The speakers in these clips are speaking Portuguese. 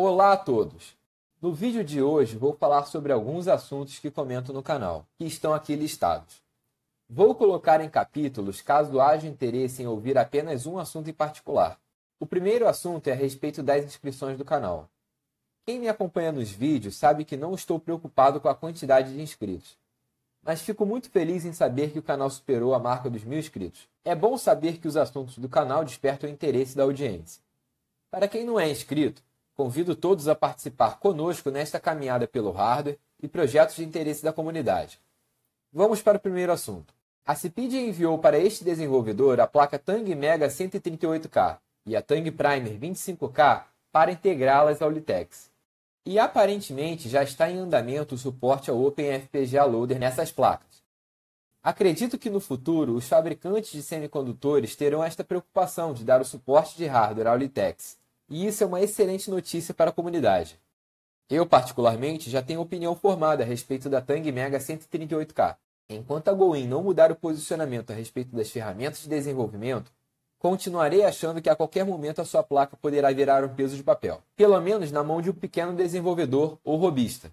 Olá a todos! No vídeo de hoje vou falar sobre alguns assuntos que comento no canal, que estão aqui listados. Vou colocar em capítulos caso haja interesse em ouvir apenas um assunto em particular. O primeiro assunto é a respeito das inscrições do canal. Quem me acompanha nos vídeos sabe que não estou preocupado com a quantidade de inscritos mas fico muito feliz em saber que o canal superou a marca dos mil inscritos. É bom saber que os assuntos do canal despertam o interesse da audiência. Para quem não é inscrito, Convido todos a participar conosco nesta caminhada pelo hardware e projetos de interesse da comunidade. Vamos para o primeiro assunto. A Cipid enviou para este desenvolvedor a placa Tang Mega 138K e a Tang Primer 25K para integrá-las ao Litex. E aparentemente já está em andamento o suporte ao OpenFPGA Loader nessas placas. Acredito que no futuro os fabricantes de semicondutores terão esta preocupação de dar o suporte de hardware ao Litex, e isso é uma excelente notícia para a comunidade. Eu, particularmente, já tenho opinião formada a respeito da Tang Mega 138K. Enquanto a Goin não mudar o posicionamento a respeito das ferramentas de desenvolvimento, continuarei achando que a qualquer momento a sua placa poderá virar um peso de papel, pelo menos na mão de um pequeno desenvolvedor ou robista.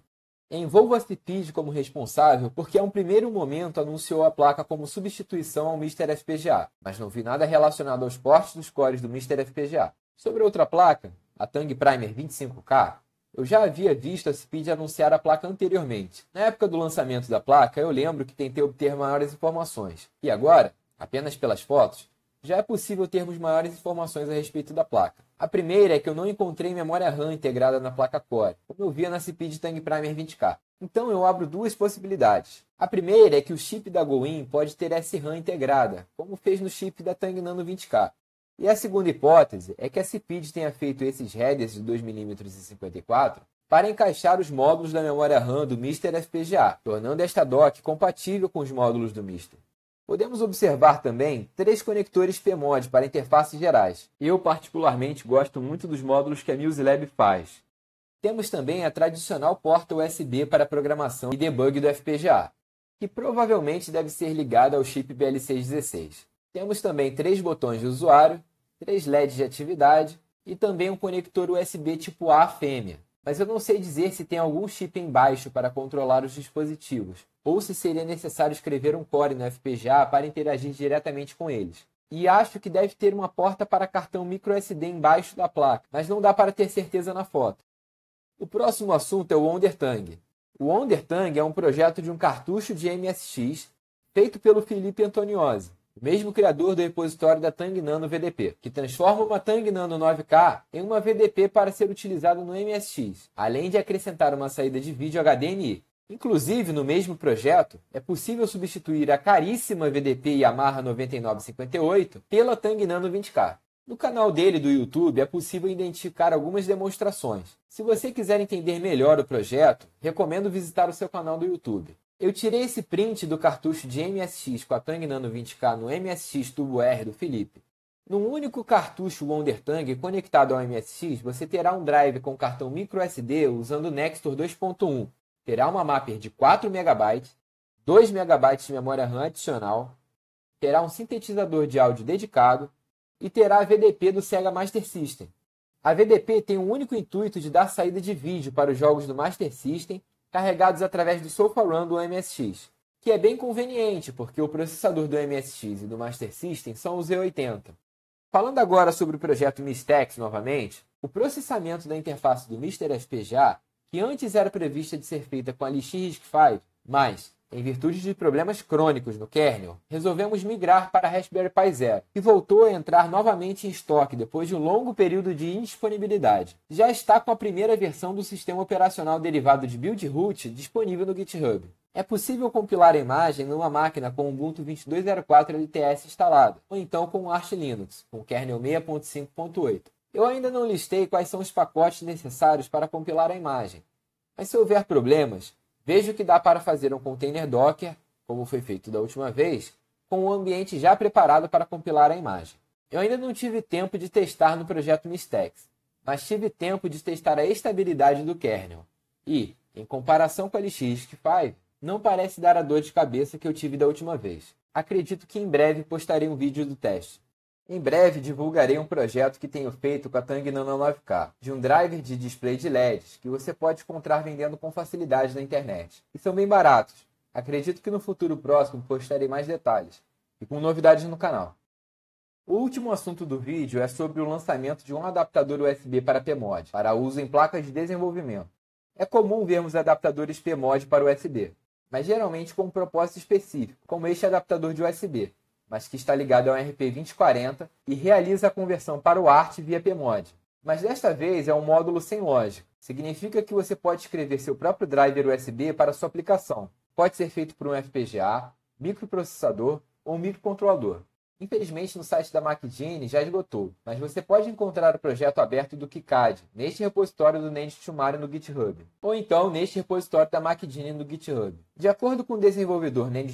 Envolvo a CPID como responsável porque, a um primeiro momento, anunciou a placa como substituição ao Mr. FPGA, mas não vi nada relacionado aos portes dos cores do Mr. FPGA. Sobre outra placa, a Tang Primer 25K, eu já havia visto a Speed anunciar a placa anteriormente. Na época do lançamento da placa, eu lembro que tentei obter maiores informações. E agora, apenas pelas fotos, já é possível termos maiores informações a respeito da placa. A primeira é que eu não encontrei memória RAM integrada na placa core, como eu via na Speed Tang Primer 20K. Então eu abro duas possibilidades. A primeira é que o chip da GoIn pode ter SRAM integrada, como fez no chip da Tang Nano 20K. E a segunda hipótese é que a CPID tenha feito esses headers de 2mm e 54 para encaixar os módulos da memória RAM do Mister FPGA, tornando esta dock compatível com os módulos do Mister. Podemos observar também três conectores PMOD para interfaces gerais. Eu particularmente gosto muito dos módulos que a MuseLab faz. Temos também a tradicional porta USB para programação e debug do FPGA, que provavelmente deve ser ligada ao chip BL616. Temos também três botões de usuário, três LEDs de atividade e também um conector USB tipo A fêmea. Mas eu não sei dizer se tem algum chip embaixo para controlar os dispositivos, ou se seria necessário escrever um core no FPGA para interagir diretamente com eles e acho que deve ter uma porta para cartão microSD embaixo da placa, mas não dá para ter certeza na foto. O próximo assunto é o Ondertang. O Ondertang é um projeto de um cartucho de MSX feito pelo Felipe Antoniosi mesmo criador do repositório da Tang Nano VDP, que transforma uma Tang Nano 9K em uma VDP para ser utilizada no MSX, além de acrescentar uma saída de vídeo HDMI. Inclusive, no mesmo projeto, é possível substituir a caríssima VDP Yamaha 9958 pela Tang Nano 20K. No canal dele do YouTube é possível identificar algumas demonstrações. Se você quiser entender melhor o projeto, recomendo visitar o seu canal do YouTube. Eu tirei esse print do cartucho de MSX com a Tang Nano 20K no MSX Tubo R do Felipe. Num único cartucho Wonder Tang conectado ao MSX, você terá um drive com cartão microSD usando o Nextor 2.1. Terá uma mapper de 4 MB, 2 MB de memória RAM adicional, terá um sintetizador de áudio dedicado e terá a VDP do Sega Master System. A VDP tem o um único intuito de dar saída de vídeo para os jogos do Master System carregados através do SofaRun do MSX, que é bem conveniente, porque o processador do MSX e do Master System são o Z80. Falando agora sobre o projeto Mistex novamente, o processamento da interface do Mister FPGA, que antes era prevista de ser feita com a LX RISC-V, mas em virtude de problemas crônicos no kernel, resolvemos migrar para Raspberry Pi Zero, que voltou a entrar novamente em estoque depois de um longo período de indisponibilidade. Já está com a primeira versão do sistema operacional derivado de Build Root disponível no GitHub. É possível compilar a imagem numa máquina com Ubuntu 22.04 LTS instalado, ou então com Arch Linux, com kernel 6.5.8. Eu ainda não listei quais são os pacotes necessários para compilar a imagem, mas se houver problemas, Veja o que dá para fazer um container Docker, como foi feito da última vez, com o ambiente já preparado para compilar a imagem. Eu ainda não tive tempo de testar no projeto Mistex, mas tive tempo de testar a estabilidade do kernel. E, em comparação com a que 5 não parece dar a dor de cabeça que eu tive da última vez. Acredito que em breve postarei um vídeo do teste. Em breve divulgarei um projeto que tenho feito com a Tang Nano 9K, de um driver de display de LEDs que você pode encontrar vendendo com facilidade na internet. E são bem baratos. Acredito que no futuro próximo postarei mais detalhes e com novidades no canal. O último assunto do vídeo é sobre o lançamento de um adaptador USB para PMOD, para uso em placas de desenvolvimento. É comum vermos adaptadores PMOD para USB, mas geralmente com um propósito específico, como este adaptador de USB, mas que está ligado ao RP2040 e realiza a conversão para o ART via PMOD. Mas desta vez é um módulo sem lógica. Significa que você pode escrever seu próprio driver USB para sua aplicação. Pode ser feito por um FPGA, microprocessador ou microcontrolador. Infelizmente, no site da MacGene já esgotou, mas você pode encontrar o projeto aberto do KiCad neste repositório do Nand no GitHub, ou então neste repositório da MacGene no GitHub. De acordo com o desenvolvedor Nand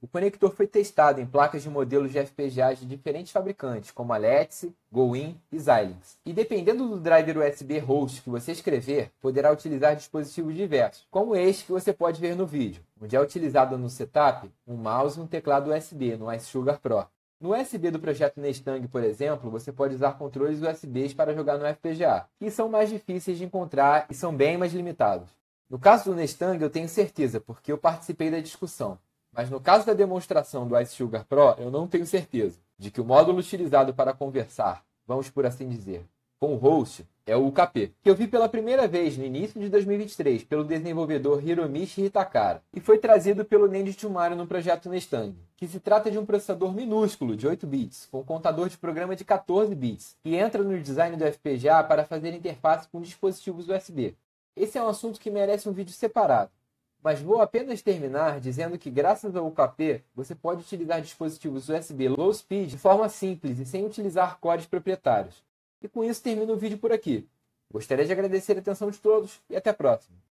o conector foi testado em placas de modelos de FPGAs de diferentes fabricantes, como a Let's, GoIn e Xilinx. E dependendo do driver USB host que você escrever, poderá utilizar dispositivos diversos, como este que você pode ver no vídeo, onde é utilizado no setup um mouse e um teclado USB no Ice Sugar Pro. No USB do projeto Nestang, por exemplo, você pode usar controles USBs para jogar no FPGA, que são mais difíceis de encontrar e são bem mais limitados. No caso do Nestang, eu tenho certeza, porque eu participei da discussão. Mas no caso da demonstração do Ice Sugar Pro, eu não tenho certeza de que o módulo utilizado para conversar, vamos por assim dizer, com o host é o UKP, que eu vi pela primeira vez no início de 2023 pelo desenvolvedor Hiromichi Hitakara e foi trazido pelo Nenji Mario no projeto Nestang, que se trata de um processador minúsculo de 8 bits, com contador de programa de 14 bits, que entra no design do FPGA para fazer interface com dispositivos USB. Esse é um assunto que merece um vídeo separado, mas vou apenas terminar dizendo que graças ao UKP, você pode utilizar dispositivos USB low speed de forma simples e sem utilizar cores proprietários. E com isso termino o vídeo por aqui. Gostaria de agradecer a atenção de todos e até a próxima.